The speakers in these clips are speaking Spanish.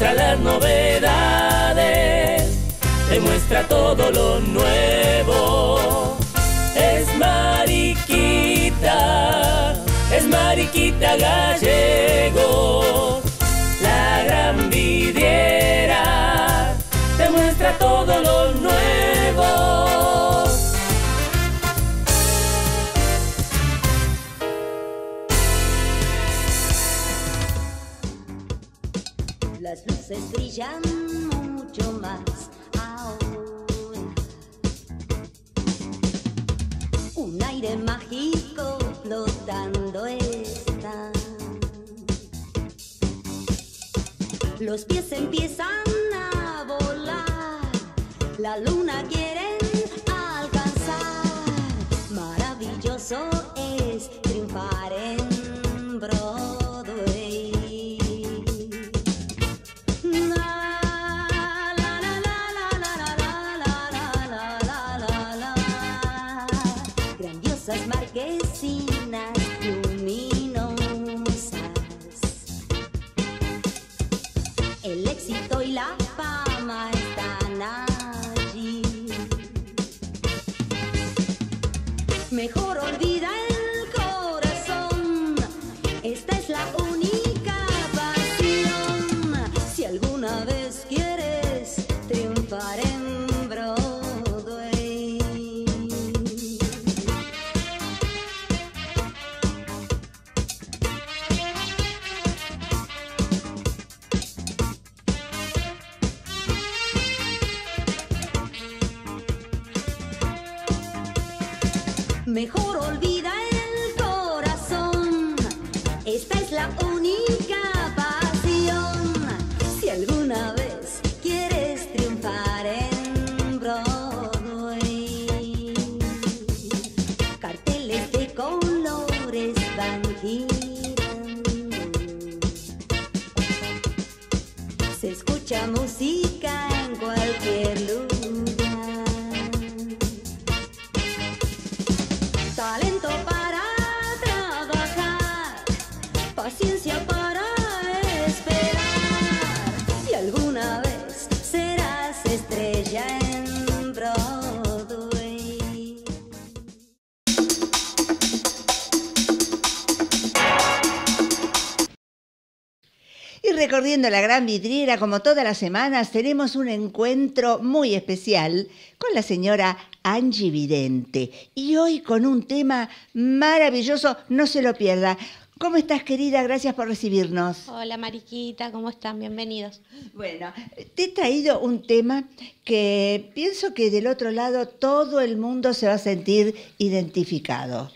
muestra las novedades, demuestra muestra todo lo nuevo. los pies empiezan a volar, la luna quiere. olvida el corazón. Vidriera, como todas las semanas, tenemos un encuentro muy especial con la señora Angie Vidente. Y hoy con un tema maravilloso, no se lo pierda. ¿Cómo estás, querida? Gracias por recibirnos. Hola, Mariquita, ¿cómo están? Bienvenidos. Bueno, te he traído un tema que pienso que del otro lado todo el mundo se va a sentir identificado.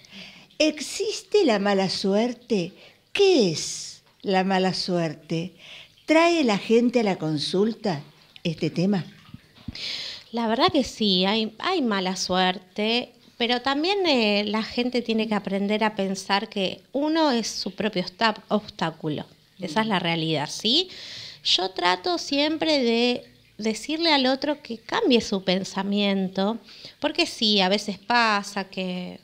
¿Existe la mala suerte? ¿Qué es la mala suerte? ¿Trae la gente a la consulta este tema? La verdad que sí, hay, hay mala suerte, pero también eh, la gente tiene que aprender a pensar que uno es su propio obstáculo. Esa es la realidad, ¿sí? Yo trato siempre de decirle al otro que cambie su pensamiento, porque sí, a veces pasa que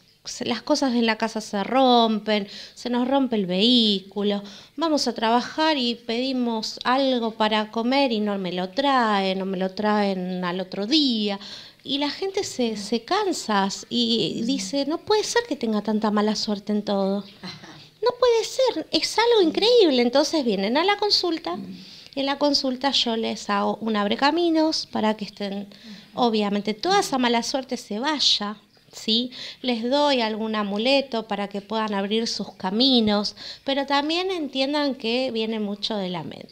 las cosas en la casa se rompen, se nos rompe el vehículo, vamos a trabajar y pedimos algo para comer y no me lo traen, no me lo traen al otro día. Y la gente se, cansa y dice, no puede ser que tenga tanta mala suerte en todo. No puede ser, es algo increíble. Entonces vienen a la consulta. y En la consulta yo les hago un abre caminos para que estén, obviamente, toda esa mala suerte se vaya, ¿sí? Les doy algún amuleto para que puedan abrir sus caminos, pero también entiendan que viene mucho de la mente.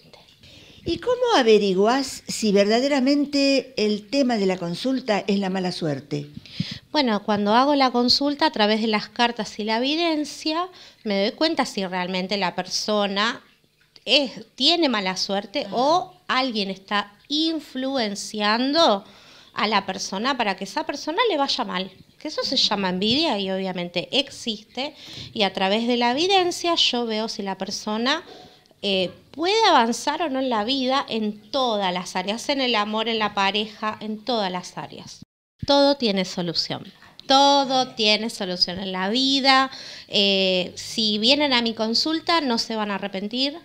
¿Y cómo averiguás si verdaderamente el tema de la consulta es la mala suerte? Bueno, cuando hago la consulta a través de las cartas y la evidencia, me doy cuenta si realmente la persona tiene mala suerte o alguien está influenciando a la persona para que esa persona le vaya mal que eso se llama envidia y obviamente existe, y a través de la evidencia yo veo si la persona eh, puede avanzar o no en la vida en todas las áreas, en el amor, en la pareja, en todas las áreas. Todo tiene solución todo tiene solución en la vida. Eh, si vienen a mi consulta no se van a arrepentir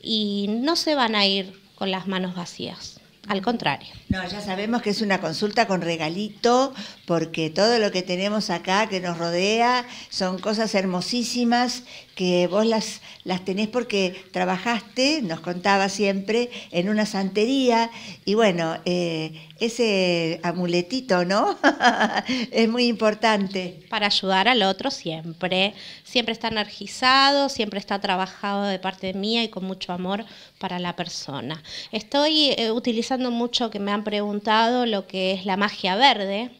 y no se van a ir con las manos vacías. Al contrario. No, ya sabemos que es una consulta con regalito, porque todo lo que tenemos acá que nos rodea son cosas hermosísimas que vos las, las tenés porque trabajaste, nos contaba siempre, en una santería. Y bueno, eh, ese amuletito, ¿no? es muy importante. Para ayudar al otro siempre siempre está energizado, siempre está trabajado de parte mía y con mucho amor para la persona. Estoy eh, utilizando mucho que me han preguntado lo que es la magia verde.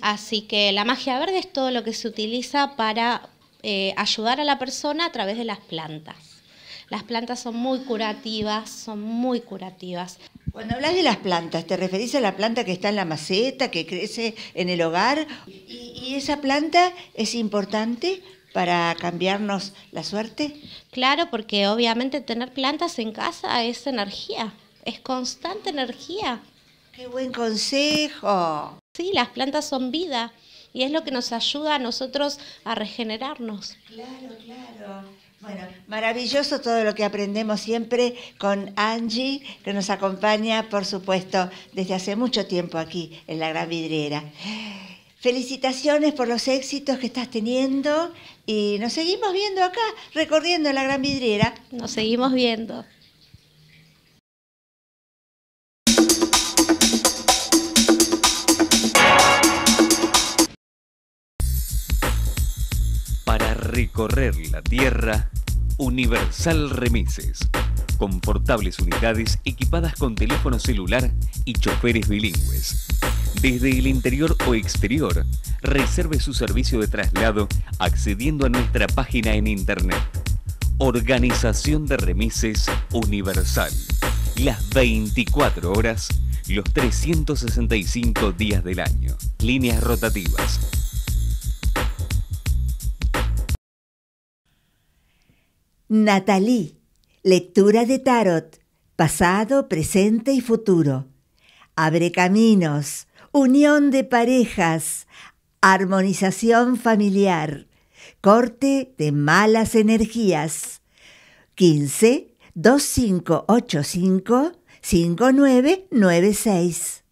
Así que la magia verde es todo lo que se utiliza para eh, ayudar a la persona a través de las plantas. Las plantas son muy curativas, son muy curativas. Cuando hablas de las plantas, ¿te referís a la planta que está en la maceta, que crece en el hogar? ¿Y, esa planta es importante? para cambiarnos la suerte? Claro, porque obviamente tener plantas en casa es energía, es constante energía. Qué buen consejo. Sí, las plantas son vida y es lo que nos ayuda a nosotros a regenerarnos. Claro, claro. Bueno, maravilloso todo lo que aprendemos siempre con Angie, que nos acompaña, por supuesto, desde hace mucho tiempo aquí en la Gran Vidriera. Felicitaciones por los éxitos que estás teniendo y nos seguimos viendo acá, recorriendo la Gran Vidriera. Nos seguimos viendo. Correr la tierra, Universal Remises. Confortables unidades equipadas con teléfono celular y choferes bilingües. Desde el interior o exterior, reserve su servicio de traslado accediendo a nuestra página en internet. Organización de Remises Universal. Las 24 horas, los 365 días del año. Líneas rotativas Natalie, lectura de tarot, pasado, presente y futuro. Abre caminos, unión de parejas, armonización familiar, corte de malas energías. 15 2585 5996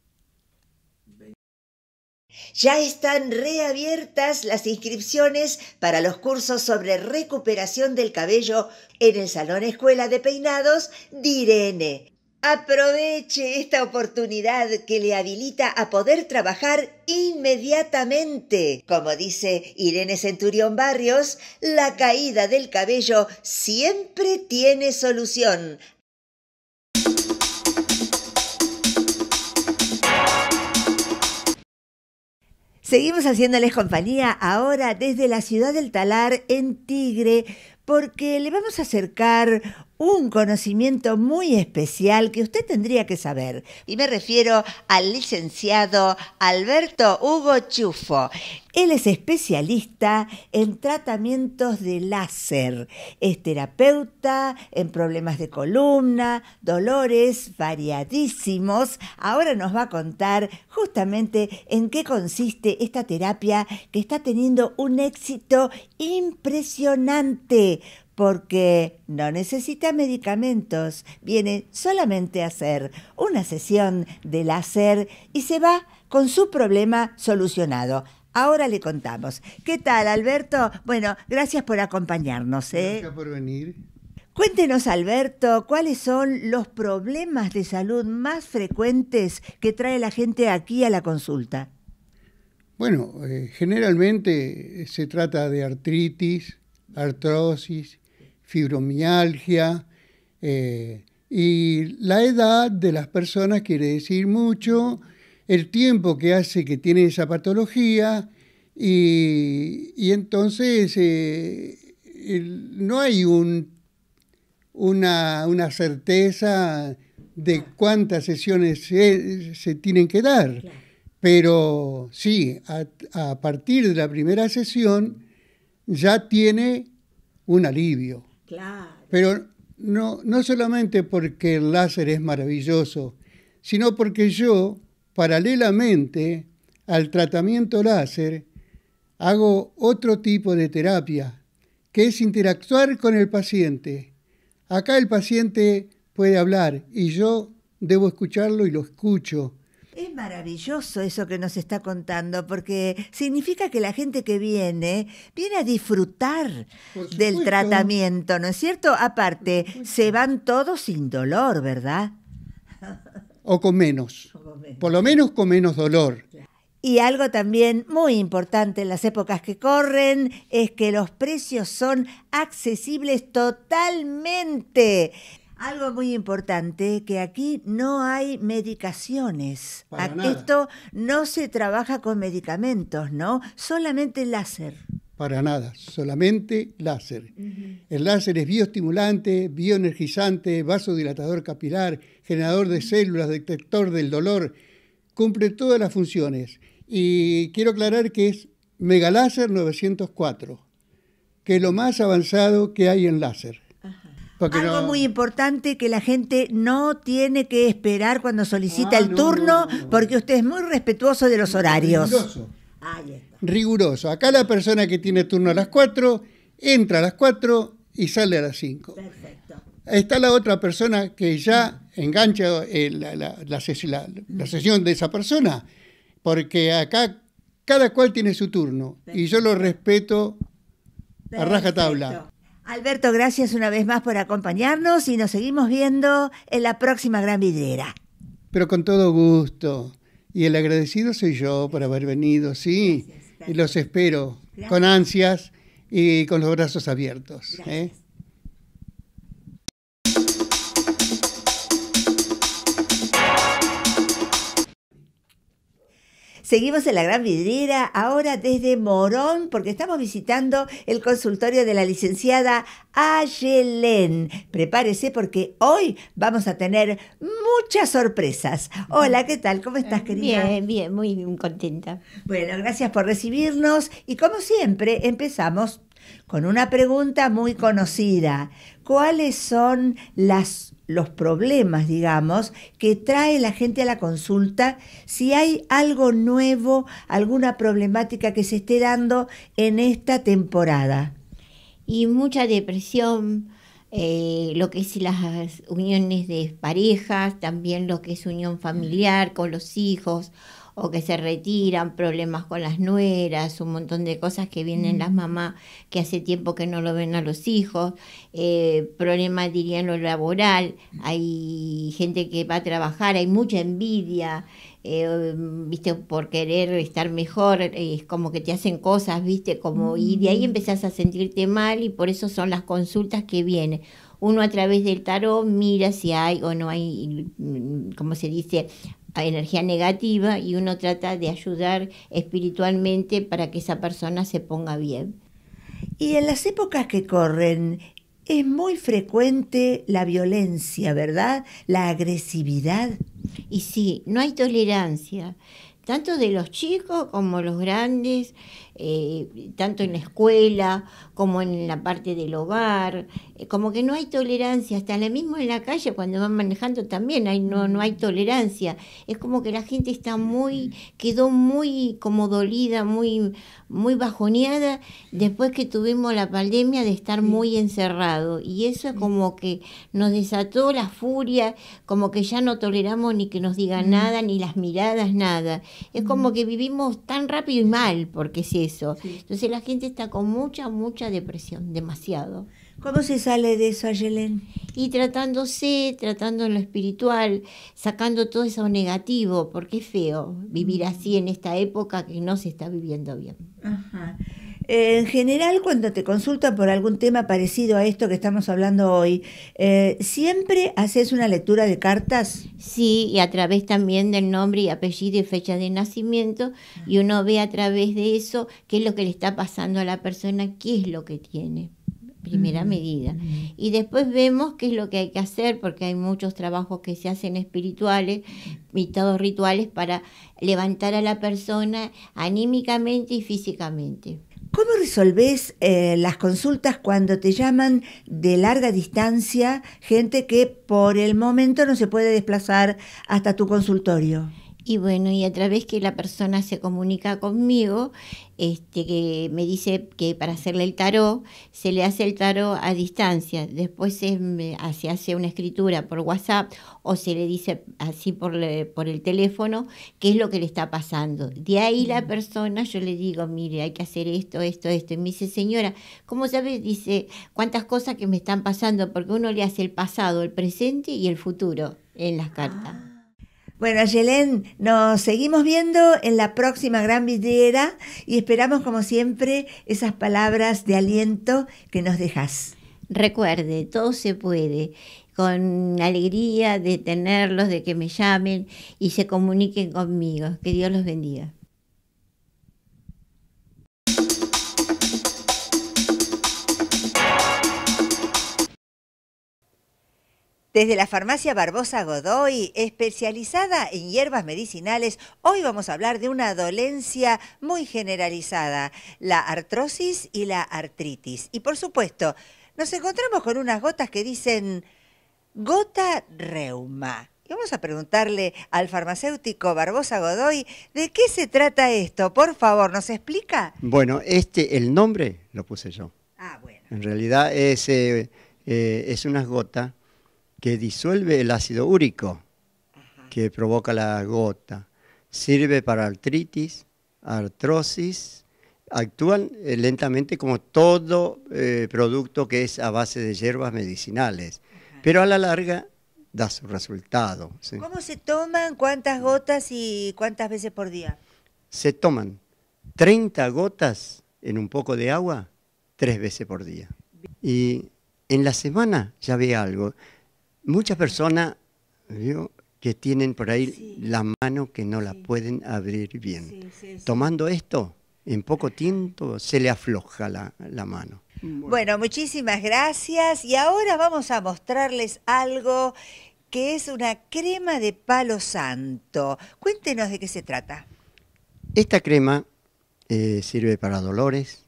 ya están reabiertas las inscripciones para los cursos sobre recuperación del cabello en el Salón Escuela de Peinados Irene. Aproveche esta oportunidad que le habilita a poder trabajar inmediatamente. Como dice Irene Centurión Barrios, la caída del cabello siempre tiene solución. Seguimos haciéndoles compañía ahora desde la ciudad del Talar en Tigre porque le vamos a acercar un conocimiento muy especial que usted tendría que saber. Y me refiero al licenciado Alberto Hugo Chufo. Él es especialista en tratamientos de láser, es terapeuta en problemas de columna, dolores variadísimos. Ahora nos va a contar justamente en qué consiste esta terapia que está teniendo un éxito impresionante porque no necesita medicamentos, viene solamente a hacer una sesión de láser y se va con su problema solucionado. Ahora le contamos. ¿Qué tal, Alberto? Bueno, gracias por acompañarnos. ¿eh? Gracias por venir. Cuéntenos, Alberto, cuáles son los problemas de salud más frecuentes que trae la gente aquí a la consulta. Bueno, eh, generalmente se trata de artritis, artrosis, fibromialgia. Eh, y la edad de las personas quiere decir mucho, el tiempo que hace que tienen esa patología y, entonces eh, no hay un, una, certeza de cuántas sesiones se, tienen que dar. Pero sí, a partir de la primera sesión ya tiene un alivio. Pero no, no solamente porque el láser es maravilloso, sino porque yo, paralelamente al tratamiento láser, hago otro tipo de terapia, que es interactuar con el paciente. Acá el paciente puede hablar y yo debo escucharlo y lo escucho. Es maravilloso eso que nos está contando, porque significa que la gente que viene viene a disfrutar del tratamiento, ¿no es cierto? Aparte, se van todos sin dolor, ¿verdad? O con menos. Por lo menos con menos dolor. Y algo también muy importante en las épocas que corren es que los precios son accesibles totalmente. Algo muy importante, que aquí no hay medicaciones. Esto no se trabaja con medicamentos, ¿no? Solamente láser. Para nada, solamente láser. El láser es bioestimulante, bioenergizante, vasodilatador capilar, generador de células, detector del dolor, cumple todas las funciones. Y quiero aclarar que es Megaláser 904, que es lo más avanzado que hay en láser. Algo muy importante que la gente no tiene que esperar cuando solicita ah, el turno, porque usted es muy respetuoso de los horarios. Riguroso. Riguroso. Acá la persona que tiene turno a las 4, entra a las 4 y sale a las 5. Perfecto. Está la otra persona que ya engancha eh, la, sesión de esa persona, porque acá cada cual tiene su turno y yo lo respeto a rajatabla. Alberto, gracias una vez más por acompañarnos y nos seguimos viendo en la próxima gran vidriera. Pero con todo gusto. Y el agradecido soy yo por haber venido, sí. Y los espero con ansias y con los brazos abiertos. Seguimos en la Gran Vidriera, ahora desde Morón, porque estamos visitando el consultorio de la licenciada Ayelen. Prepárese porque hoy vamos a tener muchas sorpresas. Hola, ¿qué tal? ¿Cómo estás, eh, querida? Bien, bien, muy contenta. Bueno, gracias por recibirnos y como siempre empezamos con una pregunta muy conocida. ¿Cuáles son las los problemas, digamos, que trae la gente a la consulta, si hay algo nuevo, alguna problemática que se esté dando en esta temporada. Y mucha depresión, eh, lo que es las uniones de parejas, también lo que es unión familiar con los hijos o que se retiran, problemas con las nueras, un montón de cosas que vienen las mm. mamás que hace tiempo que no lo ven a los hijos, eh, problemas diría en lo laboral, hay gente que va a trabajar, hay mucha envidia, eh, viste, por querer estar mejor, es como que te hacen cosas, viste, como, y de ahí mm. empezás a sentirte mal y por eso son las consultas que vienen. Uno a través del tarot mira si hay o no hay, mm, como se dice, energía negativa y uno trata de ayudar espiritualmente para que esa persona se ponga bien. Y en las épocas que corren es muy frecuente la violencia, ¿verdad? La agresividad. Y sí, no hay tolerancia, tanto de los chicos como los grandes, eh, tanto en la escuela como en la parte del hogar, eh, como que no hay tolerancia, hasta la mismo en la calle cuando van manejando también hay, no, no hay mm. tolerancia. Es como que la gente está muy, quedó muy como dolida, muy, muy bajoneada después que tuvimos la pandemia de estar muy encerrado. Y eso es como que nos desató la furia, como que ya no toleramos ni que nos digan mm. nada, ni las miradas, nada. Es como mm. que vivimos tan rápido y mal, porque es eso. Entonces la gente está con mucha, mucha depresión, demasiado. ¿Cómo se sale de eso, Ayelen? Y tratándose, tratando en lo espiritual, sacando todo eso negativo, porque es feo vivir mm. así en esta época que no se está viviendo bien. Ajá. Eh, en general, cuando te consultan por algún tema parecido a esto que estamos hablando hoy, eh, ¿siempre haces una lectura de cartas? Sí, y a través también del nombre y apellido y fecha de nacimiento, y uno ve a través de eso qué es lo que le está pasando a la persona, qué es lo que tiene primera medida. Y después vemos qué es lo que hay que hacer, porque hay muchos trabajos que se hacen espirituales, todos rituales para levantar a la persona anímicamente y físicamente. ¿Cómo resolvés eh, las consultas cuando te llaman de larga distancia, gente que por el momento no se puede desplazar hasta tu consultorio? Y bueno, y a través que la persona se comunica conmigo, este, que me dice que para hacerle el tarot, se le hace el tarot a distancia, después ah, se, hace una escritura por WhatsApp o se le dice así por, el teléfono qué es lo que le está pasando. De ahí la persona, yo le digo, mire, hay que hacer esto, esto, esto. Y me dice, señora, ¿cómo sabes Dice, cuántas cosas que me están pasando, porque uno le hace el pasado, el presente y el futuro en las cartas. Ah. Bueno, Yelén, nos seguimos viendo en la próxima gran vidriera y esperamos, como siempre, esas palabras de aliento que nos dejas. Recuerde, todo se puede con alegría de tenerlos, de que me llamen y se comuniquen conmigo. Que Dios los bendiga. Desde la farmacia Barbosa Godoy, especializada en hierbas medicinales, hoy vamos a hablar de una dolencia muy generalizada, la artrosis y la artritis. Y por supuesto, nos encontramos con unas gotas que dicen gota reuma. Y vamos a preguntarle al farmacéutico Barbosa Godoy de qué se trata esto. Por favor, ¿nos explica? Bueno, este, el nombre lo puse yo. Ah, bueno. En realidad es, eh, eh, es una gota que disuelve el ácido úrico que provoca la gota. Sirve para artritis, artrosis. Actúan eh, lentamente como todo eh, producto que es a base de hierbas medicinales. Pero a la larga da su resultado. ¿Cómo se toman? ¿Cuántas gotas y cuántas veces por día? Se toman 30 gotas en un poco de agua tres veces por día. Y en la semana ya ve algo. Muchas personas que tienen por ahí la mano que no la pueden abrir bien. Tomando esto, en poco tiempo se le afloja la, mano. Bueno. muchísimas gracias. Y ahora vamos a mostrarles algo que es una crema de palo santo. Cuéntenos de qué se trata. Esta crema eh, sirve para dolores,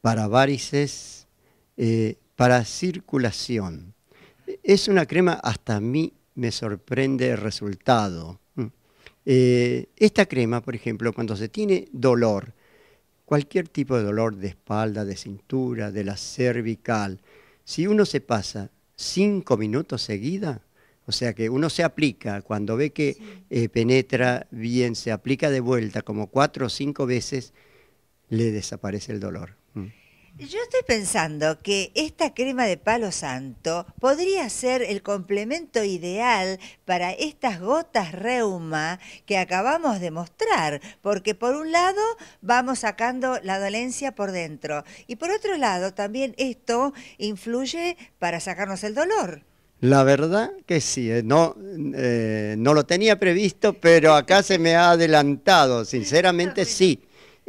para varices, eh, para circulación. Es una crema, hasta a mí me sorprende el resultado. Mm. Eh, esta crema, por ejemplo, cuando se tiene dolor, cualquier tipo de dolor de espalda, de cintura, de la cervical, si uno se pasa cinco minutos seguida, o sea que uno se aplica, cuando ve que eh, penetra bien, se aplica de vuelta como cuatro o cinco veces, le desaparece el dolor. Yo estoy pensando que esta crema de palo santo podría ser el complemento ideal para estas gotas reuma que acabamos de mostrar, porque por un lado vamos sacando la dolencia por dentro y por otro lado también esto influye para sacarnos el dolor. La verdad que sí, eh, no, eh, no lo tenía previsto, pero acá se me ha adelantado, sinceramente ah, sí.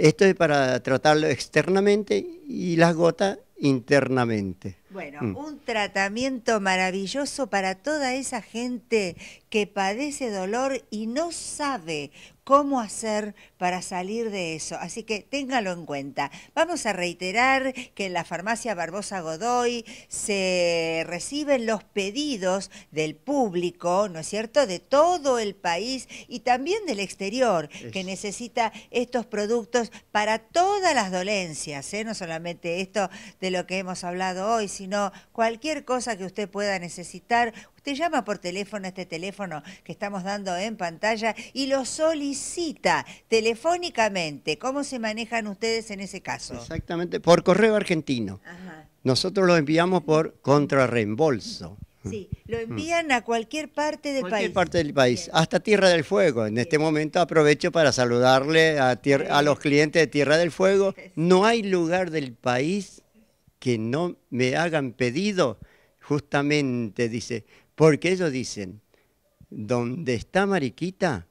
Esto es para tratarlo externamente y las gotas internamente. Bueno, mm. un tratamiento maravilloso para toda esa gente que padece dolor y no sabe cómo hacer para salir de eso. Así que téngalo en cuenta. Vamos a reiterar que en la farmacia Barbosa Godoy se reciben los pedidos del público, ¿no es cierto?, de todo el país y también del exterior, que necesita estos productos para todas las dolencias, ¿eh? no solamente esto de lo que hemos hablado hoy, sino cualquier cosa que usted pueda necesitar. Usted llama por teléfono este teléfono que estamos dando en pantalla y lo solicita telefónicamente. ¿Cómo se manejan ustedes en ese caso? Exactamente, por correo argentino. Nosotros lo enviamos por contrarreembolso. Sí, mm. lo mm. envían a cualquier parte del cualquier país. parte del país, hasta Tierra del Fuego. En este momento aprovecho para saludarle a, a los clientes de Tierra del Fuego. No hay lugar del país que no me hagan pedido, justamente dice, porque ellos dicen, donde está Mariquita,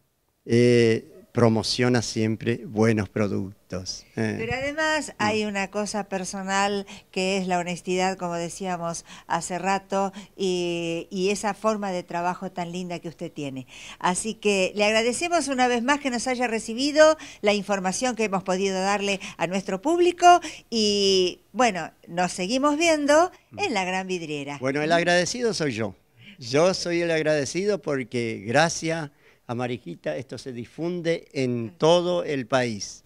eh, promociona siempre buenos productos. Eh. Pero además mm. hay una cosa personal que es la honestidad, como decíamos hace rato, y, y, esa forma de trabajo tan linda que usted tiene. Así que le agradecemos una vez más que nos haya recibido la información que hemos podido darle a nuestro público y bueno, nos seguimos viendo mm. en la gran vidriera. Bueno, el agradecido soy yo. Yo soy el agradecido porque gracias a Marijita esto se difunde en todo el país.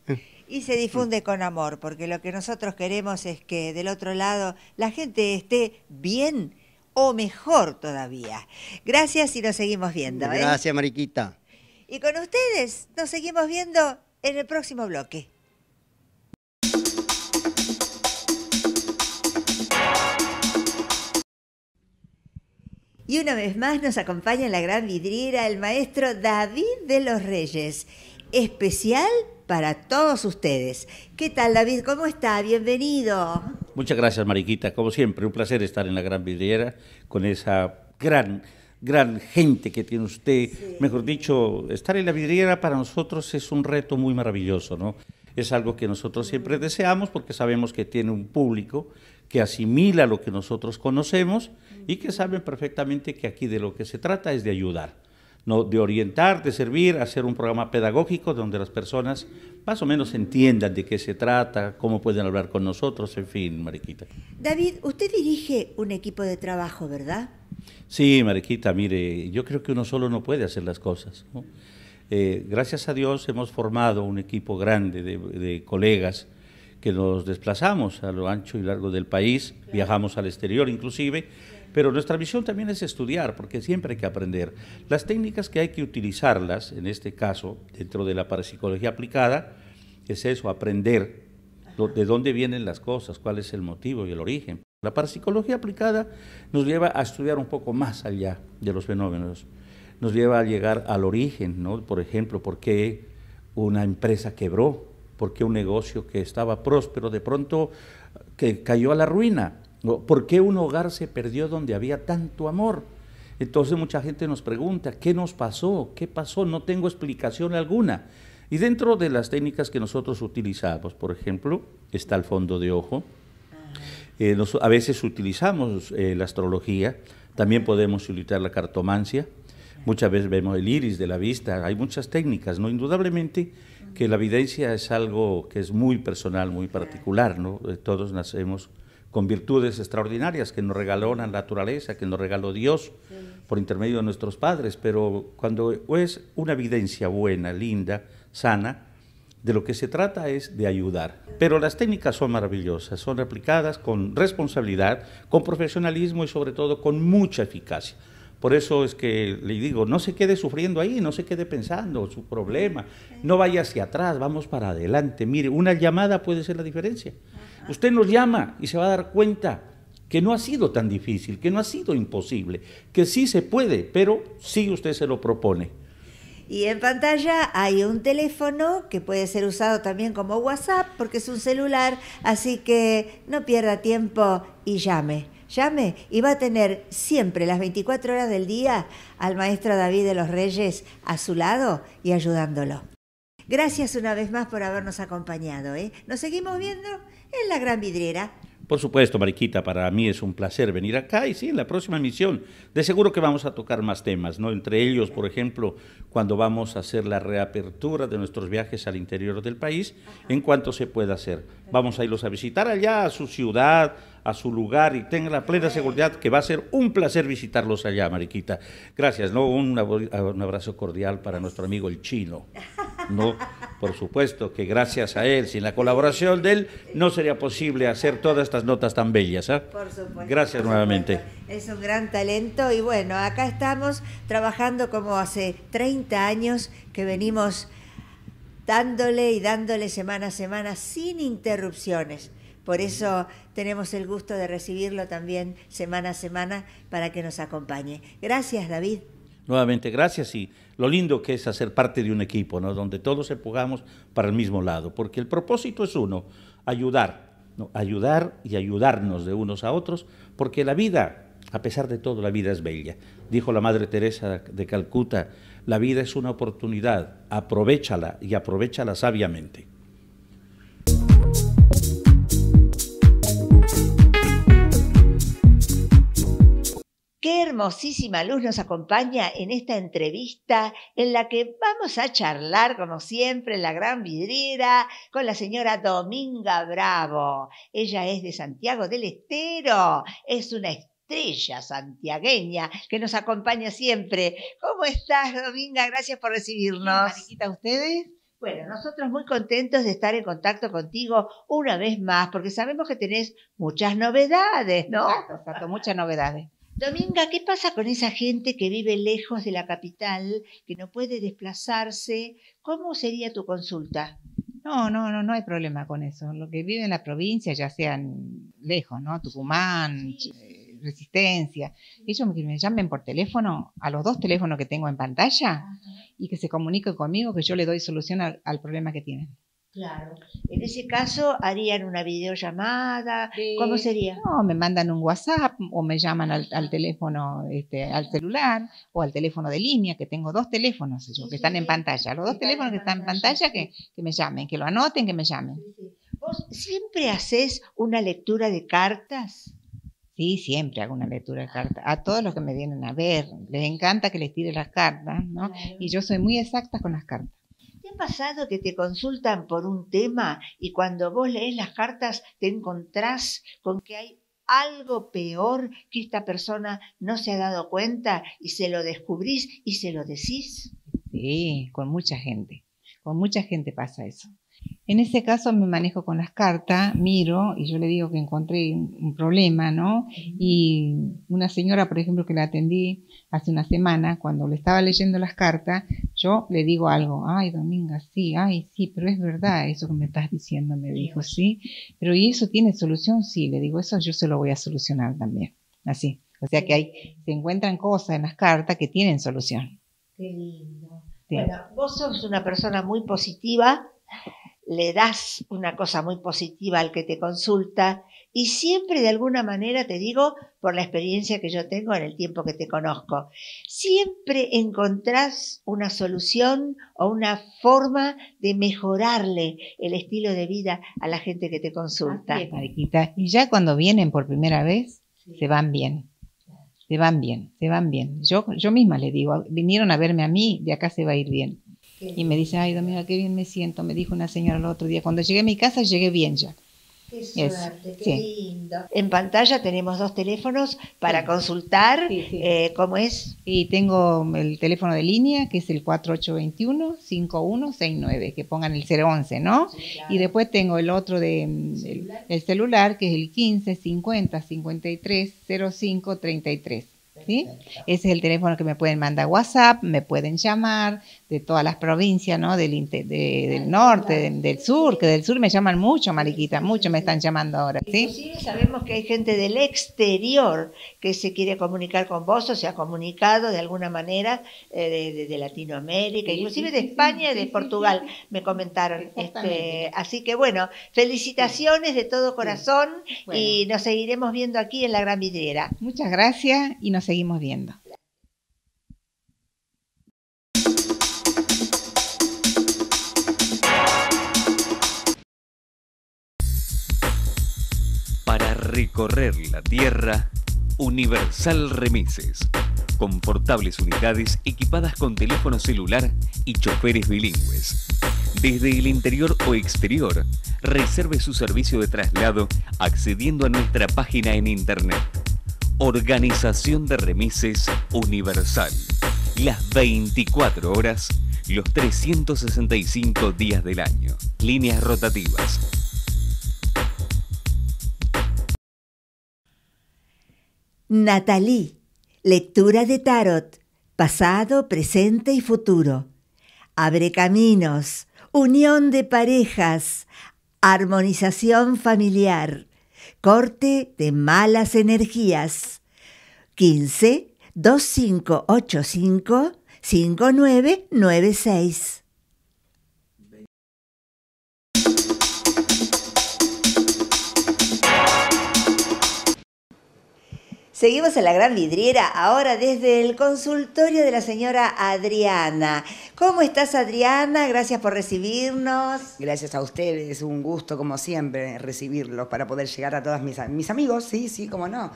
Y se difunde con amor, porque lo que nosotros queremos es que del otro lado la gente esté bien o mejor todavía. Gracias y nos seguimos viendo. ¿eh? Gracias, Mariquita. Y con ustedes nos seguimos viendo en el próximo bloque. Y una vez más nos acompaña en la gran vidriera el maestro David de los Reyes especial para todos ustedes. ¿Qué tal, David? ¿Cómo está? Bienvenido. Muchas gracias, Mariquita. Como siempre, un placer estar en la Gran Vidriera con esa gran, gran gente que tiene usted. Mejor dicho, estar en la vidriera para nosotros es un reto muy maravilloso, ¿no? Es algo que nosotros siempre mm. deseamos porque sabemos que tiene un público que asimila lo que nosotros conocemos y que mm. saben perfectamente que aquí de lo que se trata es de ayudar de orientar, de servir, hacer un programa pedagógico donde las personas más o menos entiendan de qué se trata, cómo pueden hablar con nosotros, en fin, Mariquita. David, usted dirige un equipo de trabajo, ¿verdad? Sí, Mariquita, mire, yo creo que uno solo no puede hacer las cosas. Eh, gracias a Dios hemos formado un equipo grande de, colegas que nos desplazamos a lo ancho y largo del país, viajamos al exterior inclusive, pero nuestra misión también es estudiar, porque siempre hay que aprender. Las técnicas que hay que utilizarlas, en este caso, dentro de la parapsicología aplicada, es eso, aprender de dónde vienen las cosas, cuál es el motivo y el origen. La parapsicología aplicada nos lleva a estudiar un poco más allá de los fenómenos, nos lleva a llegar al origen, ¿no? Por ejemplo, por qué una empresa quebró, por qué un negocio que estaba próspero de pronto eh, que cayó a la ruina. ¿Por qué un hogar se perdió donde había tanto amor? Entonces mucha gente nos pregunta, ¿qué nos pasó? ¿Qué pasó? No tengo explicación alguna. Y dentro de las técnicas que nosotros utilizamos, por ejemplo, está el fondo de ojo. Ah. Eh, a veces utilizamos eh, la astrología, también podemos utilizar la cartomancia, muchas veces vemos el iris de la vista, hay muchas técnicas, ¿no? Indudablemente que la evidencia es algo que es muy personal, muy particular, ¿no? Eh, todos nacemos con virtudes extraordinarias que nos regaló la naturaleza, que nos regaló Dios por intermedio de nuestros padres, pero cuando es una evidencia buena, linda, sana, de lo que se trata es de ayudar. Pero las técnicas son maravillosas, son replicadas con responsabilidad, con profesionalismo y sobre todo con mucha eficacia. Por eso es que le digo, no se quede sufriendo ahí, no se quede pensando su problema, no vaya hacia atrás, vamos para adelante. Mire, una llamada puede ser la diferencia. Usted nos llama y se va a dar cuenta que no ha sido tan difícil, que no ha sido imposible, que sí se puede, pero sí usted se lo propone. Y en pantalla hay un teléfono que puede ser usado también como WhatsApp porque es un celular, así que no pierda tiempo y llame. Llame y va a tener siempre las 24 horas del día al maestro David de los Reyes a su lado y ayudándolo. Gracias una vez más por habernos acompañado. ¿eh? Nos seguimos viendo en la Gran Vidriera. Por supuesto, Mariquita, para mí es un placer venir acá y sí, en la próxima emisión. De seguro que vamos a tocar más temas, ¿no? Entre ellos, por ejemplo, cuando vamos a hacer la reapertura de nuestros viajes al interior del país, en cuanto se pueda hacer. Vamos a irlos a visitar allá a su ciudad, a su lugar y tenga la plena seguridad que va a ser un placer visitarlos allá, Mariquita. Gracias, ¿no? Un, un abrazo cordial para nuestro amigo el chino, ¿no? Por supuesto que gracias a él, sin la colaboración de él, no sería posible hacer todas estas notas tan bellas. ¿ah? Por supuesto. Gracias nuevamente. Es un gran talento y bueno, acá estamos trabajando como hace 30 años que venimos dándole y dándole semana a semana sin interrupciones. Por eso tenemos el gusto de recibirlo también semana a semana para que nos acompañe. Gracias, David. Nuevamente, gracias y lo lindo que es hacer parte de un equipo, ¿no? donde todos empujamos para el mismo lado, porque el propósito es uno, ayudar, ayudar y ayudarnos de unos a otros, porque la vida, a pesar de todo, la vida es bella. Dijo la Madre Teresa de Calcuta, la vida es una oportunidad, aprovechala y aprovechala sabiamente. Qué hermosísima luz nos acompaña en esta entrevista en la que vamos a charlar, como siempre, en la gran vidriera con la señora Dominga Bravo. Ella es de Santiago del Estero, es una estrella santiagueña que nos acompaña siempre. ¿Cómo estás, Dominga? Gracias por recibirnos. Mariquita, ¿ustedes? Bueno, nosotros muy contentos de estar en contacto contigo una vez más, porque sabemos que tenés muchas novedades, ¿no? exacto muchas novedades. Dominga, ¿qué pasa con esa gente que vive lejos de la capital, que no puede desplazarse? ¿Cómo sería tu consulta? No, no, no, no hay problema con eso. Lo que viven en la provincia, ya sean lejos, ¿no? Tucumán, eh, Resistencia. Ellos me llamen por teléfono, a los dos teléfonos que tengo en pantalla, y que se comuniquen conmigo, que yo le doy solución al problema que tienen. Claro. En ese caso, ¿harían una videollamada? ¿Cómo sería? No, me mandan un WhatsApp o me llaman al, teléfono, este, al celular o al teléfono de línea, que tengo dos teléfonos yo, que están en pantalla. Los dos teléfonos que están en pantalla, que, me llamen, que lo anoten, que me llamen. ¿Vos siempre haces una lectura de cartas? Sí, siempre hago una lectura de cartas. A todos los que me vienen a ver, les encanta que les tire las cartas, ¿no? Y yo soy muy exacta con las cartas pasado que te consultan por un tema y cuando vos lees las cartas te encontrás con que hay algo peor que esta persona no se ha dado cuenta y se lo descubrís y se lo decís? Sí, con mucha gente. Con mucha gente pasa eso. En ese caso me manejo con las cartas, miro y yo le digo que encontré un problema, ¿no? Y una señora, por ejemplo, que la atendí hace una semana, cuando le estaba leyendo las cartas, yo le digo algo, ay, Dominga, sí, ay, sí, pero es verdad eso que me estás diciendo, me dijo, sí, pero ¿y eso tiene solución? Sí, le digo, eso yo se lo voy a solucionar también, así. O sea que hay, se encuentran cosas en las cartas que tienen solución. Qué lindo. Bueno, vos sos una persona muy positiva le das una cosa muy positiva al que te consulta y siempre de alguna manera, te digo, por la experiencia que yo tengo en el tiempo que te conozco, siempre encontrás una solución o una forma de mejorarle el estilo de vida a la gente que te consulta. Y ya cuando vienen por primera vez, se van bien. Se van bien, se van bien. Yo, yo misma le digo, vinieron a verme a mí, de acá se va a ir bien. Y me dice, ay, Domingo, qué bien me siento, me dijo una señora el otro día. Cuando llegué a mi casa, llegué bien ya. Qué suerte, qué lindo. En pantalla tenemos dos teléfonos para consultar eh, cómo es. Y tengo el teléfono de línea, que es el 4821-5169, que pongan el 011, ¿no? Y después tengo el otro de ¿El mm, celular? que es el 1550-5305-33. ¿Sí? Ese es el teléfono que me pueden mandar WhatsApp, me pueden llamar, de todas las provincias, ¿no? Del, del norte, del, sur, que del sur me llaman mucho, Mariquita, mucho me están llamando ahora, ¿sí? sabemos que hay gente del exterior que se quiere comunicar con vos o se ha comunicado de alguna manera desde eh, de, Latinoamérica, inclusive de España y de Portugal, me comentaron. Este, así que bueno, felicitaciones de todo corazón y nos seguiremos viendo aquí en la Gran Vidriera. Muchas gracias y nos seguimos viendo. Recorrer la Tierra, Universal Remises. Confortables unidades equipadas con teléfono celular y choferes bilingües. Desde el interior o exterior, reserve su servicio de traslado accediendo a nuestra página en internet. Organización de Remises Universal. Las 24 horas, los 365 días del año. Líneas rotativas Natalie, lectura de tarot, pasado, presente y futuro. Abre caminos, unión de parejas, armonización familiar, corte de malas energías. 15 2585 5996 Seguimos en la gran vidriera, ahora desde el consultorio de la señora Adriana. ¿Cómo estás Adriana? Gracias por recibirnos. Gracias a ustedes, es un gusto como siempre recibirlos para poder llegar a todos mis, amigos, sí, sí, cómo no,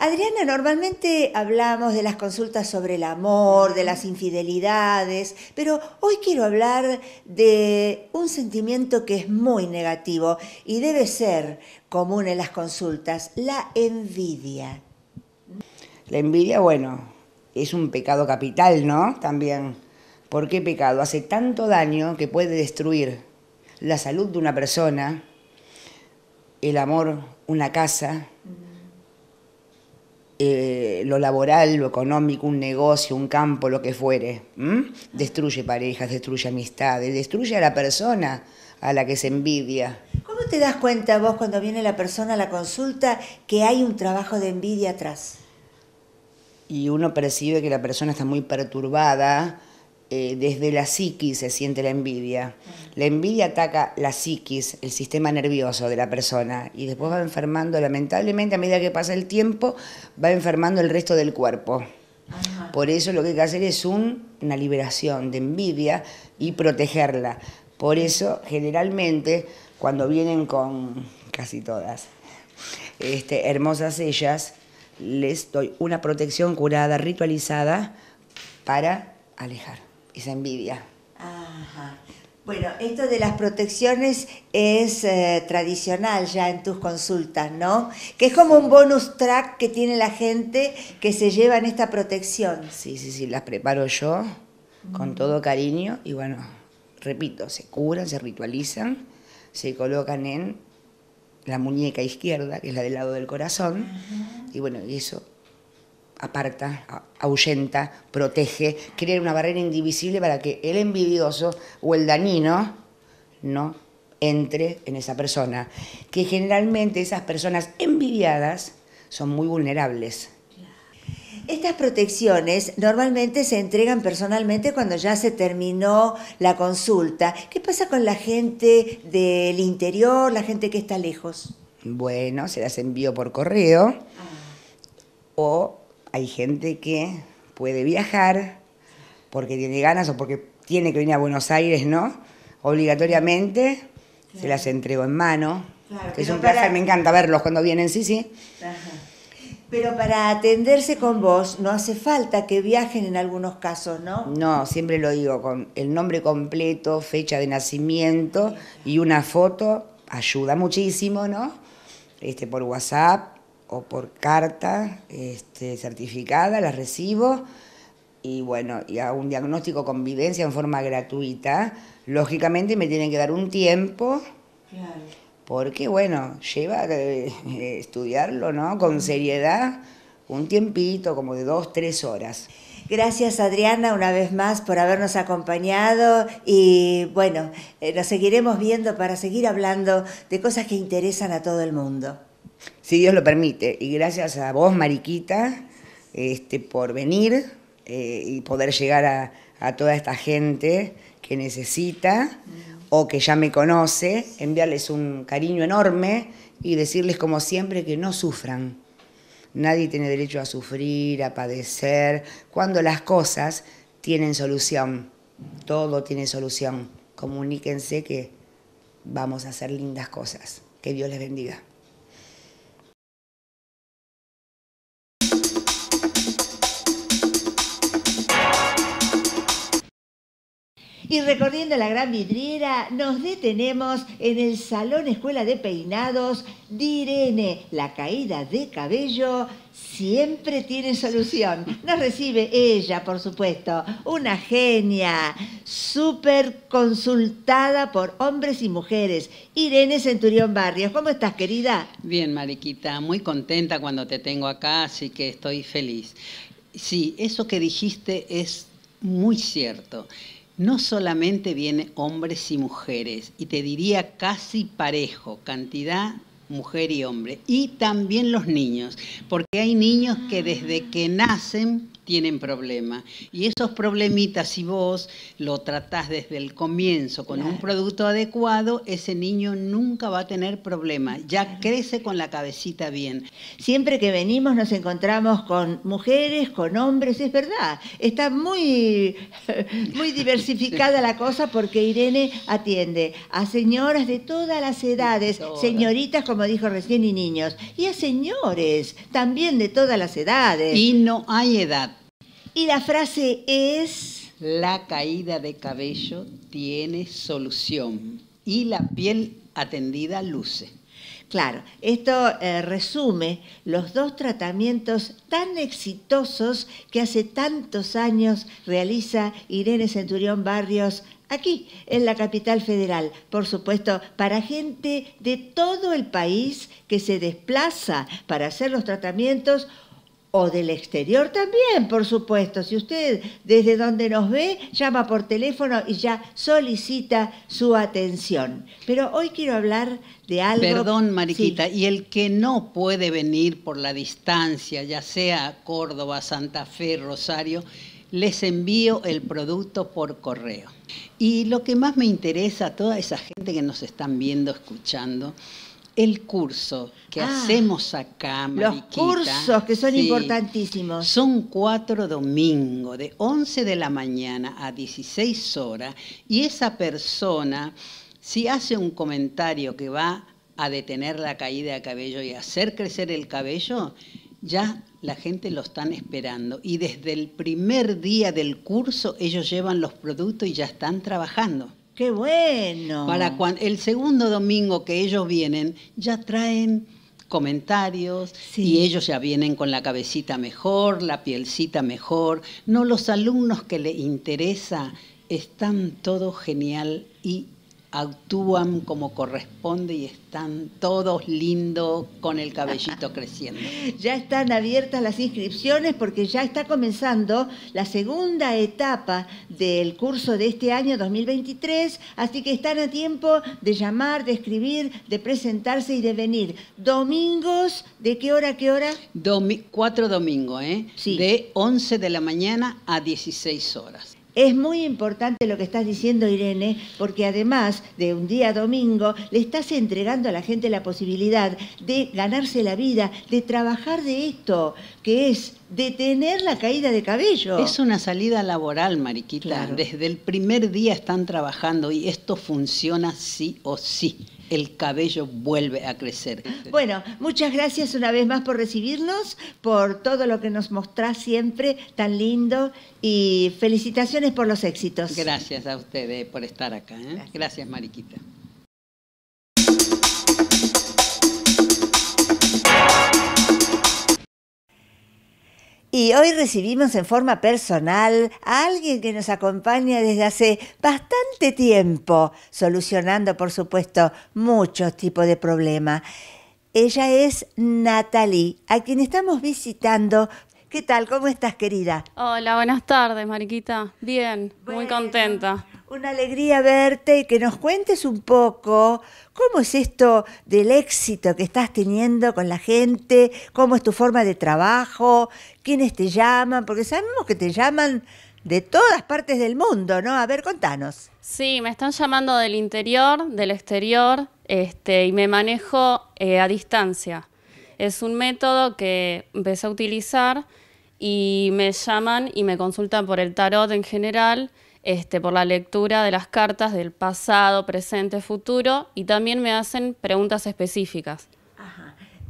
Adriana, normalmente hablamos de las consultas sobre el amor, de las infidelidades, pero hoy quiero hablar de un sentimiento que es muy negativo y debe ser común en las consultas, la envidia. La envidia, bueno, es un pecado capital, ¿no? También. ¿Por qué pecado? Hace tanto daño que puede destruir la salud de una persona, el amor, una casa, eh, lo laboral, lo económico, un negocio, un campo, lo que fuere. Destruye parejas, destruye amistades, destruye a la persona a la que se envidia. ¿Cómo te das cuenta vos cuando viene la persona a la consulta que hay un trabajo de envidia atrás? Y uno percibe que la persona está muy perturbada, eh, desde la psiquis se siente la envidia. La envidia ataca la psiquis, el sistema nervioso de la persona, y después va enfermando, lamentablemente, a medida que pasa el tiempo, va enfermando el resto del cuerpo. Por eso lo que hay que hacer es una liberación de envidia y protegerla. Por eso, generalmente, cuando vienen con casi todas este, hermosas ellas, les doy una protección curada, ritualizada, para alejar esa envidia. Bueno, esto de las protecciones es eh, tradicional ya en tus consultas, ¿no? Que es como un bonus track que tiene la gente que se lleva en esta protección. Sí, sí, sí, las preparo yo con mm. todo cariño y bueno, repito, se curan, se ritualizan, se colocan en la muñeca izquierda, que es la del lado del corazón, y bueno, y eso aparta, ahuyenta, protege, crea una barrera indivisible para que el envidioso o el dañino no entre en esa persona. Que generalmente esas personas envidiadas son muy vulnerables. Estas protecciones normalmente se entregan personalmente cuando ya se terminó la consulta. ¿Qué pasa con la gente del interior, la gente que está lejos? Bueno, se las envío por correo o hay gente que puede viajar porque tiene ganas o porque tiene que venir a Buenos Aires, ¿no? Obligatoriamente se las entrego en mano. Claro, es un placer, me encanta verlos cuando vienen, sí, sí. Pero para atenderse con vos no hace falta que viajen en algunos casos, ¿no? No, siempre lo digo, con el nombre completo, fecha de nacimiento y una foto ayuda muchísimo, ¿no? Este, por WhatsApp o por carta este, certificada, las recibo y bueno, y hago un diagnóstico con Vivencia en forma gratuita. Lógicamente me tienen que dar un tiempo. Porque bueno, lleva eh, estudiarlo, Con seriedad, un tiempito, como de dos, tres horas. Gracias Adriana una vez más por habernos acompañado y bueno, eh, nos seguiremos viendo para seguir hablando de cosas que interesan a todo el mundo si Dios lo permite. Y gracias a vos, Mariquita, este, por venir eh, y poder llegar a, a, toda esta gente que necesita mm. o que ya me conoce, enviarles un cariño enorme y decirles como siempre que no sufran. Nadie tiene derecho a sufrir, a padecer, cuando las cosas tienen solución. Todo tiene solución. Comuníquense que vamos a hacer lindas cosas. Que Dios les bendiga. Y recorriendo la gran vidriera, nos detenemos en el Salón Escuela de Peinados de Irene. La caída de cabello siempre tiene solución. Nos recibe ella, por supuesto, una genia, súper consultada por hombres y mujeres. Irene Centurión Barrios, ¿cómo estás, querida? Bien, Mariquita, muy contenta cuando te tengo acá, así que estoy feliz. Sí, eso que dijiste es muy cierto no solamente viene hombres y mujeres, y te diría casi parejo, cantidad mujer y hombre, y también los niños, porque hay niños que desde que nacen tienen problema Y esos problemitas, si vos lo tratás desde el comienzo con un producto adecuado, ese niño nunca va a tener problemas. Ya crece con la cabecita bien. Siempre que venimos nos encontramos con mujeres, con hombres, es verdad. Está muy, muy diversificada la cosa porque Irene atiende a señoras de todas las edades, señoritas, como dijo recién, y niños. Y a señores también de todas las edades. Y no hay edad. Y la frase es... La caída de cabello tiene solución y la piel atendida luce. Claro, esto eh, resume los dos tratamientos tan exitosos que hace tantos años realiza Irene Centurión Barrios aquí, en la capital federal, por supuesto, para gente de todo el país que se desplaza para hacer los tratamientos o del exterior también, por supuesto. Si usted desde donde nos ve llama por teléfono y ya solicita su atención. Pero hoy quiero hablar de algo. Perdón, Mariquita, y el que no puede venir por la distancia, ya sea Córdoba, Santa Fe, Rosario, les envío el producto por correo. Y lo que más me interesa a toda esa gente que nos están viendo, escuchando, el curso que ah, hacemos acá, Mariquita. Los cursos que son importantísimos. Son cuatro domingos, de 11 de la mañana a 16 horas, y esa persona, si hace un comentario que va a detener la caída de cabello y hacer crecer el cabello, ya la gente lo están esperando. Y desde el primer día del curso ellos llevan los productos y ya están trabajando. Qué bueno. Para cuando, el segundo domingo que ellos vienen, ya traen comentarios y ellos ya vienen con la cabecita mejor, la pielcita mejor. No, los alumnos que les interesa están todo genial y actúan como corresponde y están todos lindos con el cabellito creciendo. ya están abiertas las inscripciones porque ya está comenzando la segunda etapa del curso de este año 2023, así que están a tiempo de llamar, de escribir, de presentarse y de venir. Domingos, ¿de qué hora a qué hora? cuatro domingos, ¿eh? De 11 de la mañana a 16 horas. Es muy importante lo que estás diciendo, Irene, porque además de un día domingo, le estás entregando a la gente la posibilidad de ganarse la vida, de trabajar de esto, que es detener la caída de cabello. Es una salida laboral, Mariquita. Desde el primer día están trabajando y esto funciona sí o sí el cabello vuelve a crecer. Bueno, muchas gracias una vez más por recibirnos, por todo lo que nos mostrás siempre, tan lindo, y felicitaciones por los éxitos. Gracias a ustedes por estar acá. ¿eh? gracias, Mariquita. Y hoy recibimos en forma personal a alguien que nos acompaña desde hace bastante tiempo, solucionando, por supuesto, muchos tipos de problemas. Ella es Natalie, a quien estamos visitando ¿Qué tal? ¿Cómo estás, querida? Hola, buenas tardes, Mariquita. Bien, muy contenta. Una alegría verte y que nos cuentes un poco cómo es esto del éxito que estás teniendo con la gente, cómo es tu forma de trabajo, quiénes te llaman, porque sabemos que te llaman de todas partes del mundo, ¿no? A ver, contanos. Sí, me están llamando del interior, del exterior, este, y me manejo eh, a distancia. Es un método que empecé a utilizar y me llaman y me consultan por el tarot en general, este, por la lectura de las cartas del pasado, presente, futuro y también me hacen preguntas específicas.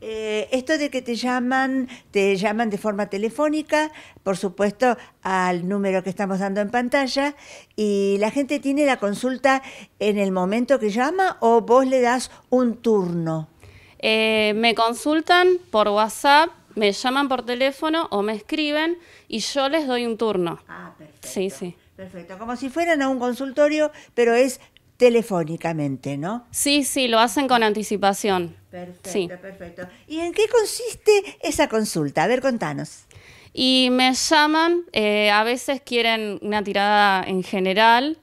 Eh, esto de que te llaman, te llaman de forma telefónica, por supuesto, al número que estamos dando en pantalla, y la gente tiene la consulta en el momento que llama o vos le das un turno. Eh, me consultan por WhatsApp, me llaman por teléfono o me escriben y yo les doy un turno. Ah, perfecto. Sí, sí. Perfecto, como si fueran a un consultorio, pero es telefónicamente, ¿no? Sí, sí, lo hacen con anticipación. Perfecto, sí. perfecto. ¿Y en qué consiste esa consulta? A ver, contanos. Y me llaman, eh, a veces quieren una tirada en general,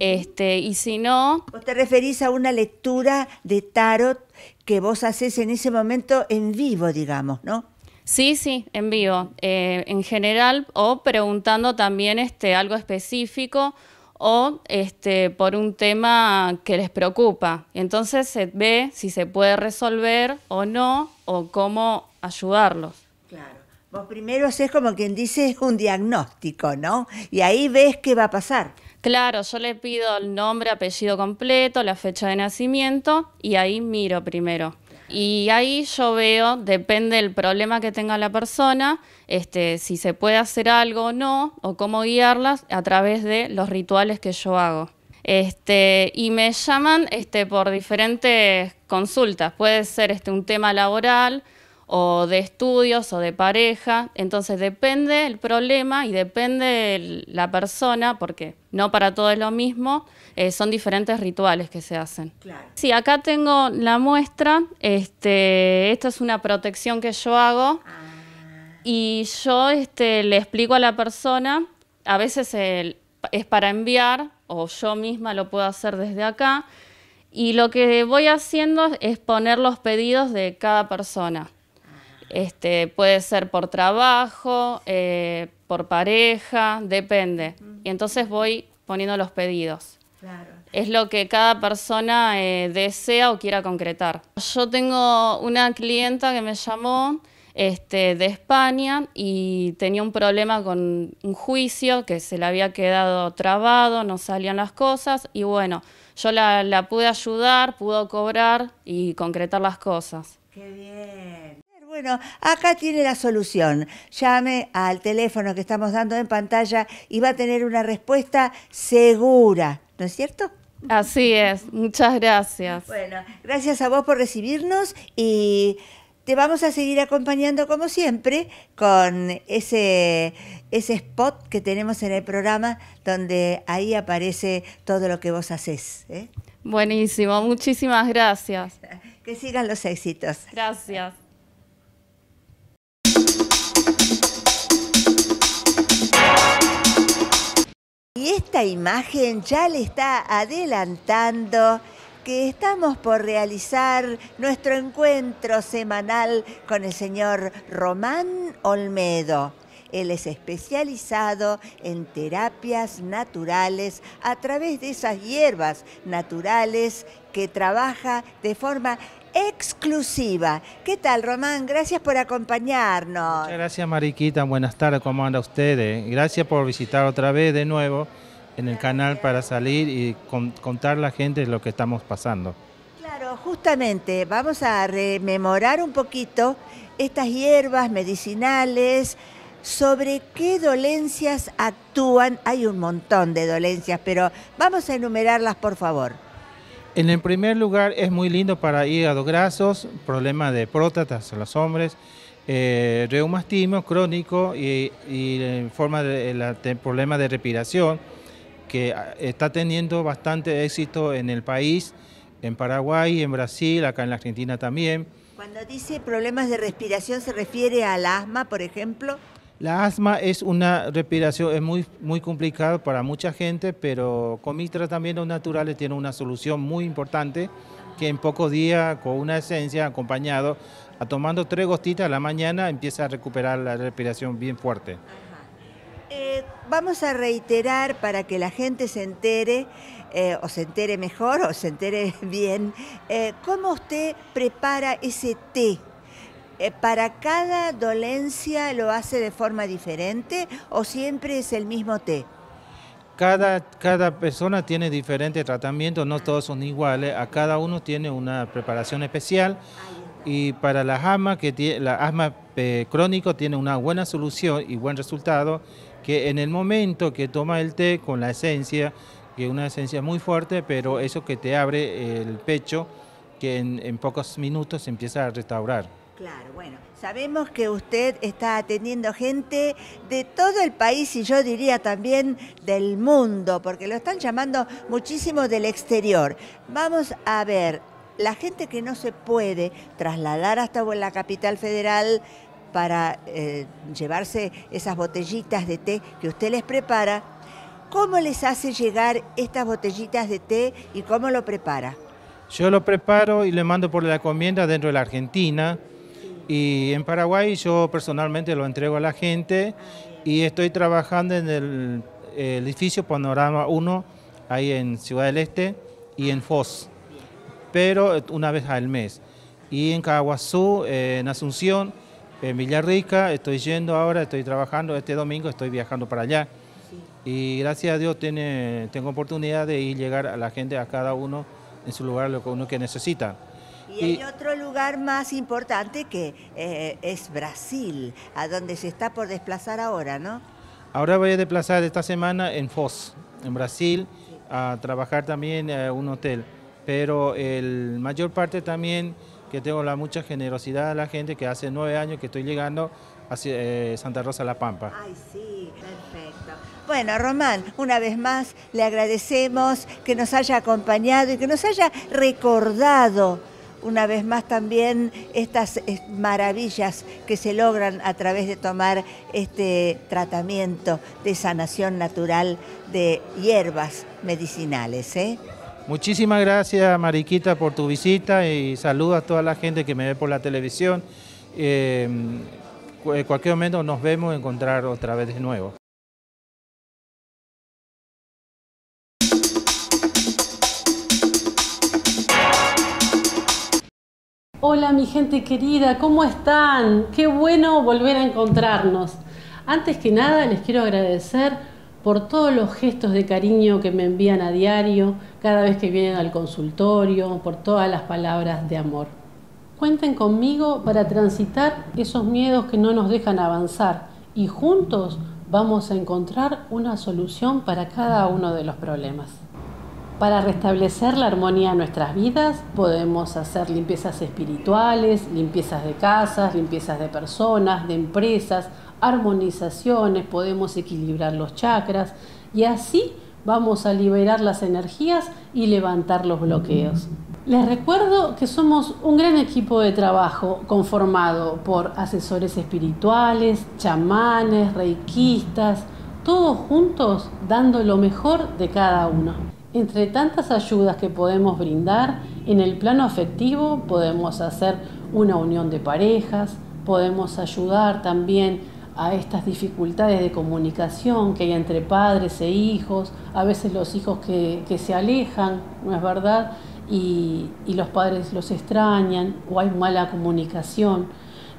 este, y si no... ¿Vos te referís a una lectura de tarot que vos haces en ese momento en vivo, digamos, ¿no? Sí, sí, en vivo. Eh, en general, o preguntando también este, algo específico o este, por un tema que les preocupa. Entonces se ve si se puede resolver o no, o cómo ayudarlos. Claro. Vos primero haces como quien dice un diagnóstico, ¿no? Y ahí ves qué va a pasar. Claro, yo le pido el nombre, apellido completo, la fecha de nacimiento y ahí miro primero. Y ahí yo veo, depende del problema que tenga la persona, este, si se puede hacer algo o no, o cómo guiarlas a través de los rituales que yo hago. Este, y me llaman este, por diferentes consultas. Puede ser este, un tema laboral, o de estudios o de pareja. Entonces depende el problema y depende la persona, porque no para todo es lo mismo, eh, son diferentes rituales que se hacen. Claro. Sí, acá tengo la muestra, este, esta es una protección que yo hago ah. y yo este, le explico a la persona, a veces es para enviar o yo misma lo puedo hacer desde acá. Y lo que voy haciendo es poner los pedidos de cada persona. Este, puede ser por trabajo, eh, por pareja, depende. Y entonces voy poniendo los pedidos. Es lo que cada persona eh, desea o quiera concretar. Yo tengo una clienta que me llamó este, de España y tenía un problema con un juicio que se le había quedado trabado, no salían las cosas y bueno, yo la, la pude ayudar, pudo cobrar y concretar las cosas. Qué bien. Bueno, acá tiene la solución. Llame al teléfono que estamos dando en pantalla y va a tener una respuesta segura, ¿no es cierto? Así es, muchas gracias. Bueno, gracias a vos por recibirnos y te vamos a seguir acompañando como siempre con ese, ese spot que tenemos en el programa donde ahí aparece todo lo que vos haces. ¿eh? Buenísimo, muchísimas gracias. Que sigan los éxitos. Gracias. esta imagen ya le está adelantando que estamos por realizar nuestro encuentro semanal con el señor Román Olmedo. Él es especializado en terapias naturales a través de esas hierbas naturales que trabaja de forma exclusiva. ¿Qué tal, Román? Gracias por acompañarnos. Muchas gracias, Mariquita. Buenas tardes, ¿cómo anda ustedes? Eh, gracias por visitar otra vez de nuevo en el canal para salir y contar a la gente lo que estamos pasando. Claro, justamente vamos a rememorar un poquito estas hierbas medicinales, sobre qué dolencias actúan. Hay un montón de dolencias, pero vamos a enumerarlas, por favor. En el primer lugar es muy lindo para hígado grasos, problema de prótatas en los hombres, eh, reumatismo crónico y, y eh, forma de, problema de respiración que ah, está teniendo bastante éxito en el país, en Paraguay, en Brasil, acá en la Argentina también. Cuando dice problemas de respiración, ¿se refiere al asma, por ejemplo? La asma es una respiración, es muy, muy complicado para mucha gente, pero con mis tratamientos naturales tiene una solución muy importante que en pocos días, con una esencia acompañado, a tomando tres gotitas a la mañana, empieza a recuperar la respiración bien fuerte. Eh, vamos a reiterar para que la gente se entere, eh, o se entere mejor, o se entere bien, eh, cómo usted prepara ese té eh, ¿Para cada dolencia lo hace de forma diferente o siempre es el mismo té? Cada, cada persona tiene diferentes tratamientos, no todos son iguales, a cada uno tiene una preparación especial y para las asma que tiene, la asma eh, crónico tiene una buena solución y buen resultado, que en el momento que toma el té con la esencia, que es una esencia muy fuerte, pero eso que te abre el pecho, que en, en pocos minutos se empieza a restaurar. Claro, bueno, sabemos que usted está atendiendo gente de todo el país y yo diría también del mundo, porque lo están llamando muchísimo del exterior. Vamos a ver, la gente que no se puede trasladar hasta la capital federal para eh, llevarse esas botellitas de té que usted les prepara, ¿cómo les hace llegar estas botellitas de té y cómo lo prepara? Yo lo preparo y le mando por la comienda dentro de la Argentina y en Paraguay yo personalmente lo entrego a la gente y estoy trabajando en el, edificio Panorama 1, ahí en Ciudad del Este y en Foz, pero una vez al mes. Y en Caguazú, en Asunción, en Villarrica, estoy yendo ahora, estoy trabajando, este domingo estoy viajando para allá. Y gracias a Dios tengo oportunidad de ir llegar a la gente, a cada uno en su lugar, lo que uno que necesita. Y, hay otro lugar más importante que eh, es Brasil, a donde se está por desplazar ahora, ¿no? Ahora voy a desplazar esta semana en Foz, en Brasil, a trabajar también en un hotel. Pero el mayor parte también que tengo la mucha generosidad de la gente que hace nueve años que estoy llegando a eh, Santa Rosa La Pampa. Ay, sí, perfecto. Bueno, Román, una vez más le agradecemos que nos haya acompañado y que nos haya recordado una vez más también estas maravillas que se logran a través de tomar este tratamiento de sanación natural de hierbas medicinales. ¿eh? Muchísimas gracias Mariquita por tu visita y saludos a toda la gente que me ve por la televisión. Eh, en cualquier momento nos vemos encontrar otra vez de nuevo. Hola mi gente querida, ¿cómo están? Qué bueno volver a encontrarnos. Antes que nada les quiero agradecer por todos los gestos de cariño que me envían a diario, cada vez que vienen al consultorio, por todas las palabras de amor. Cuenten conmigo para transitar esos miedos que no nos dejan avanzar y juntos vamos a encontrar una solución para cada uno de los problemas. Para restablecer la armonía en nuestras vidas podemos hacer limpiezas espirituales, limpiezas de casas, limpiezas de personas, de empresas, armonizaciones, podemos equilibrar los chakras y así vamos a liberar las energías y levantar los bloqueos. Les recuerdo que somos un gran equipo de trabajo conformado por asesores espirituales, chamanes, reikistas, todos juntos dando lo mejor de cada uno. Entre tantas ayudas que podemos brindar, en el plano afectivo podemos hacer una unión de parejas, podemos ayudar también a estas dificultades de comunicación que hay entre padres e hijos, a veces los hijos que, se alejan, ¿no es verdad? y, los padres los extrañan o hay mala comunicación.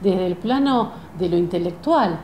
Desde el plano de lo intelectual,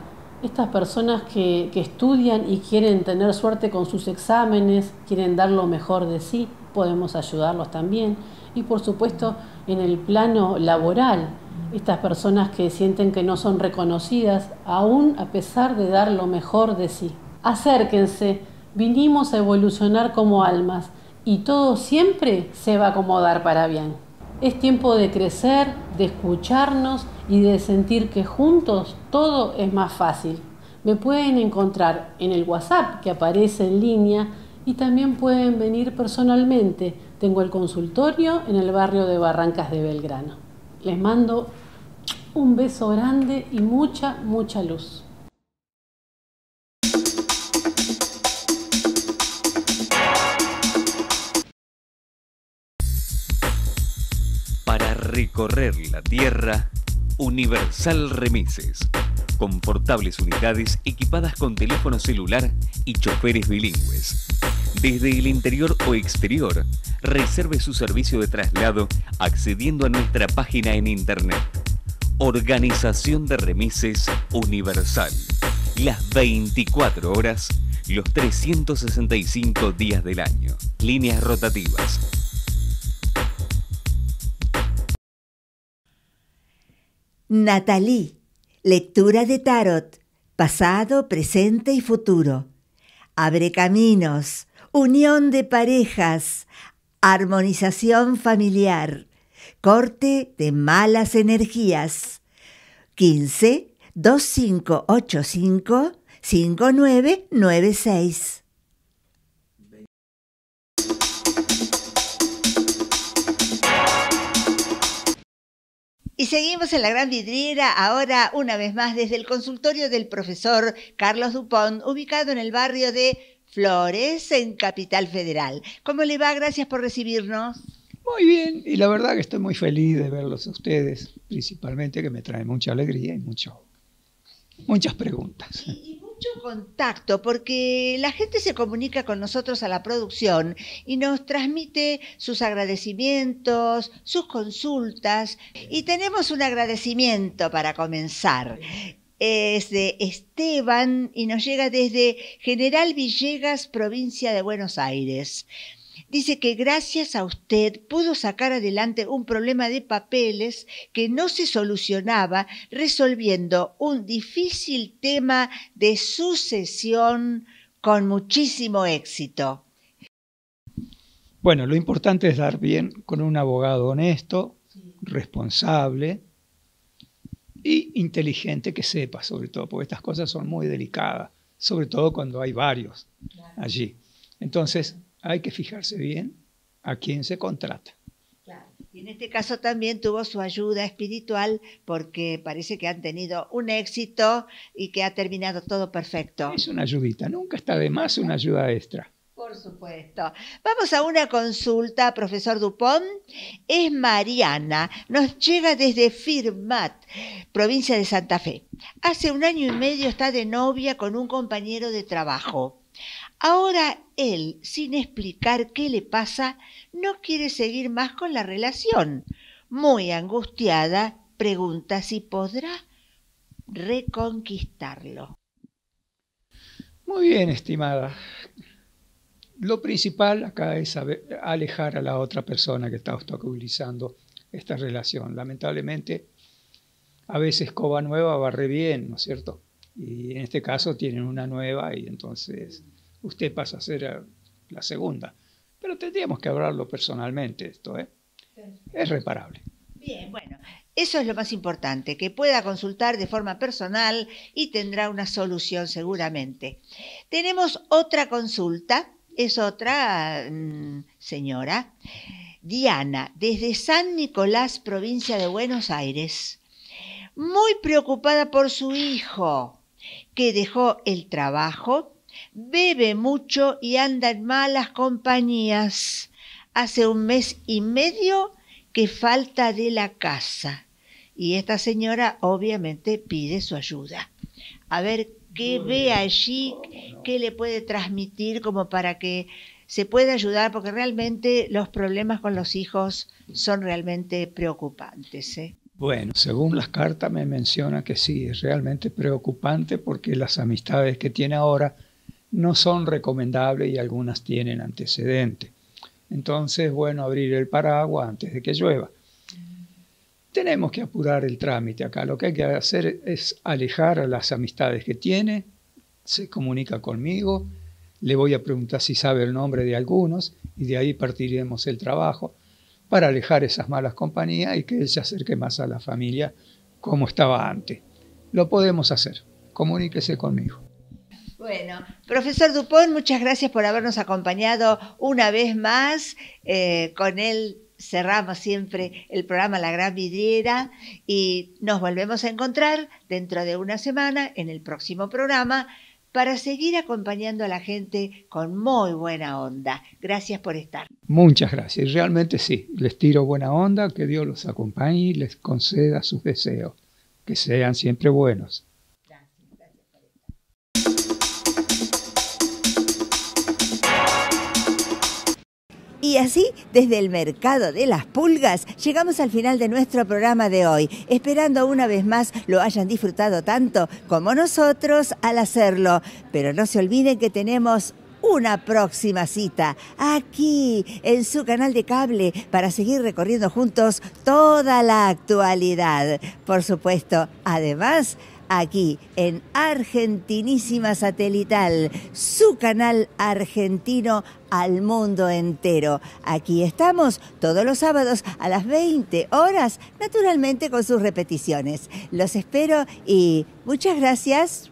estas personas que, estudian y quieren tener suerte con sus exámenes, quieren dar lo mejor de sí, podemos ayudarlos también. Y por supuesto, en el plano laboral, estas personas que sienten que no son reconocidas, aún a pesar de dar lo mejor de sí. Acérquense, vinimos a evolucionar como almas y todo siempre se va a acomodar para bien. Es tiempo de crecer, de escucharnos y de sentir que juntos todo es más fácil. Me pueden encontrar en el WhatsApp que aparece en línea y también pueden venir personalmente. Tengo el consultorio en el barrio de Barrancas de Belgrano. Les mando un beso grande y mucha, mucha luz. Recorrer la Tierra, Universal Remises. Confortables unidades equipadas con teléfono celular y choferes bilingües. Desde el interior o exterior, reserve su servicio de traslado accediendo a nuestra página en internet. Organización de Remises Universal. Las 24 horas, los 365 días del año. Líneas rotativas Natalie, lectura de tarot, pasado, presente y futuro. Abre caminos, unión de parejas, armonización familiar, corte de malas energías. 15 2585 5996 Y seguimos en la gran vidriera, ahora una vez más desde el consultorio del profesor Carlos Dupont, ubicado en el barrio de Flores, en Capital Federal. ¿Cómo le va? Gracias por recibirnos. Muy bien, y la verdad que estoy muy feliz de verlos a ustedes, principalmente que me trae mucha alegría y mucho, muchas preguntas mucho contacto porque la gente se comunica con nosotros a la producción y nos transmite sus agradecimientos, sus consultas y tenemos un agradecimiento para comenzar. Es de Esteban y nos llega desde General Villegas, provincia de Buenos Aires. Dice que gracias a usted pudo sacar adelante un problema de papeles que no se solucionaba resolviendo un difícil tema de sucesión con muchísimo éxito. Bueno, lo importante es dar bien con un abogado honesto, responsable y inteligente que sepa, sobre todo, porque estas cosas son muy delicadas, sobre todo cuando hay varios allí. Entonces, hay que fijarse bien a quién se contrata. Y en este caso también tuvo su ayuda espiritual porque parece que han tenido un éxito y que ha terminado todo perfecto. Es una ayudita, nunca está de más una ayuda extra. Por supuesto. Vamos a una consulta, profesor Dupont. Es Mariana, nos llega desde Firmat, provincia de Santa Fe. Hace un año y medio está de novia con un compañero de trabajo. Ahora él, sin explicar qué le pasa, no quiere seguir más con la relación. Muy angustiada, pregunta si podrá reconquistarlo. Muy bien, estimada. Lo principal acá es alejar a la otra persona que está obstaculizando esta relación. Lamentablemente, a veces coba nueva barre bien, ¿no es cierto? Y en este caso tienen una nueva y entonces usted pasa a ser eh, la segunda. Pero tendríamos que hablarlo personalmente esto, ¿eh? Es reparable. Bien, bueno, eso es lo más importante, que pueda consultar de forma personal y tendrá una solución seguramente. Tenemos otra consulta, es otra mm, señora, Diana, desde San Nicolás, provincia de Buenos Aires, muy preocupada por su hijo, que dejó el trabajo bebe mucho y anda en malas compañías. Hace un mes y medio que falta de la casa. Y esta señora obviamente pide su ayuda. A ver qué ve allí, oh, qué le puede transmitir como para que se pueda ayudar porque realmente los problemas con los hijos son realmente preocupantes. ¿eh? Bueno, según las cartas me menciona que sí, es realmente preocupante porque las amistades que tiene ahora no son recomendables y algunas tienen antecedente. Entonces, bueno, abrir el paraguas antes de que llueva. Tenemos que apurar el trámite acá. Lo que hay que hacer es alejar a las amistades que tiene, se comunica conmigo, le voy a preguntar si sabe el nombre de algunos y de ahí partiremos el trabajo para alejar esas malas compañías y que él se acerque más a la familia como estaba antes. Lo podemos hacer. Comuníquese conmigo. Bueno, profesor Dupont, muchas gracias por habernos acompañado una vez más. Eh, con él cerramos siempre el programa La Gran Vidriera y nos volvemos a encontrar dentro de una semana en el próximo programa para seguir acompañando a la gente con muy buena onda. Gracias por estar. Muchas gracias. Realmente sí, les tiro buena onda, que Dios los acompañe y les conceda sus deseos, que sean siempre buenos. Y así, desde el mercado de las pulgas, llegamos al final de nuestro programa de hoy, esperando una vez más lo hayan disfrutado tanto como nosotros al hacerlo. Pero no se olviden que tenemos una próxima cita aquí en su canal de cable para seguir recorriendo juntos toda la actualidad. Por supuesto, además aquí en Argentinísima Satelital, su canal argentino al mundo entero. Aquí estamos todos los sábados a las 20 horas, naturalmente con sus repeticiones. Los espero y muchas gracias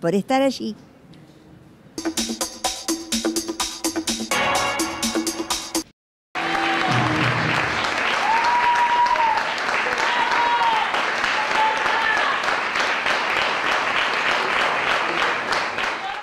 por estar allí.